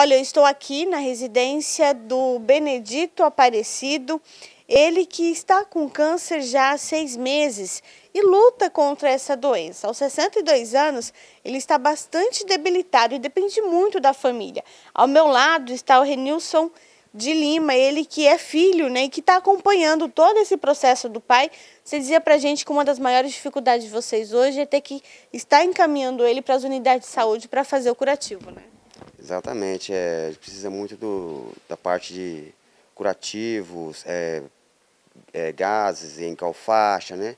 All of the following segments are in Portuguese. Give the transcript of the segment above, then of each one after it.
Olha, eu estou aqui na residência do Benedito Aparecido, ele que está com câncer já há seis meses e luta contra essa doença. Aos 62 anos, ele está bastante debilitado e depende muito da família. Ao meu lado está o Renilson de Lima, ele que é filho né, e que está acompanhando todo esse processo do pai. Você dizia para gente que uma das maiores dificuldades de vocês hoje é ter que estar encaminhando ele para as unidades de saúde para fazer o curativo, né? Exatamente, é, precisa muito do, da parte de curativos, é, é, gases, encalfaixa, né?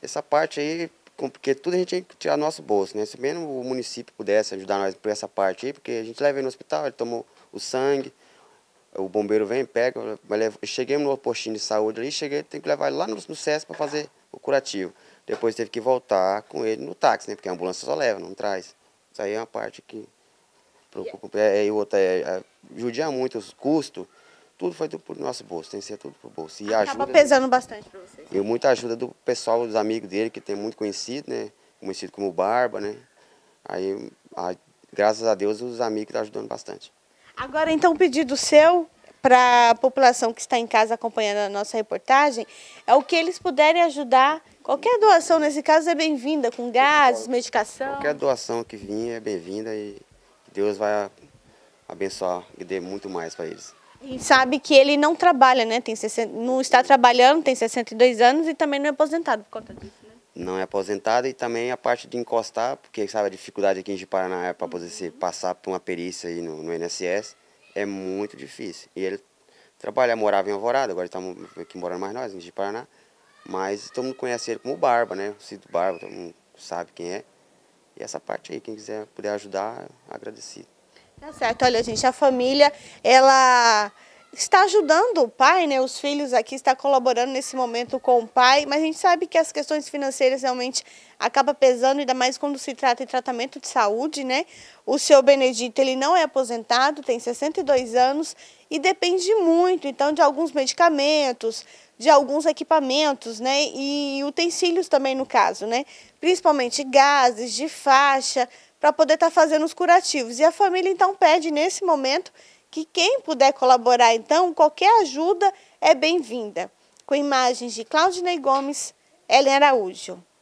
Essa parte aí, porque tudo a gente tem que tirar do nosso bolso, né? Se mesmo o município pudesse ajudar nós por essa parte aí, porque a gente leva ele no hospital, ele tomou o sangue, o bombeiro vem, pega, leva, cheguei no postinho de saúde ali, cheguei, tem que levar ele lá no, no SESC para fazer o curativo. Depois teve que voltar com ele no táxi, né? Porque a ambulância só leva, não traz. Isso aí é uma parte que Pro, é, e outra, é, é, judia muito os custos. Tudo foi do, pro nosso bolso, tem que ser tudo pro bolso. E Acaba ajuda, pesando bastante para vocês. E muita ajuda do pessoal, dos amigos dele, que tem muito conhecido, né? Conhecido como Barba, né? Aí, a, graças a Deus, os amigos estão ajudando bastante. Agora, então, o pedido seu para a população que está em casa acompanhando a nossa reportagem é o que eles puderem ajudar. Qualquer doação, nesse caso, é bem-vinda, com gases, medicação. Qualquer doação que vinha é bem-vinda e Deus vai abençoar e dê muito mais para eles. E sabe que ele não trabalha, né? Tem 60, não está trabalhando, tem 62 anos e também não é aposentado por conta disso, né? Não é aposentado e também a parte de encostar, porque sabe a dificuldade aqui em Paraná é para poder se uhum. passar por uma perícia aí no, no INSS, é muito difícil. E ele trabalha, morava em Alvorada, agora estamos tá aqui morando mais nós, em Paraná, mas todo mundo conhece ele como Barba, né? O Cid Barba, todo mundo sabe quem é. E essa parte aí, quem quiser puder ajudar, agradecido. Tá certo. Olha, gente, a família, ela está ajudando o pai, né? Os filhos aqui está colaborando nesse momento com o pai, mas a gente sabe que as questões financeiras realmente acaba pesando, ainda mais quando se trata de tratamento de saúde, né? O seu Benedito, ele não é aposentado, tem 62 anos e depende muito, então, de alguns medicamentos, de alguns equipamentos né, e utensílios também no caso, né, principalmente gases, de faixa, para poder estar tá fazendo os curativos. E a família então pede nesse momento que quem puder colaborar então, qualquer ajuda é bem-vinda. Com imagens de Claudinei Gomes, Helena Araújo.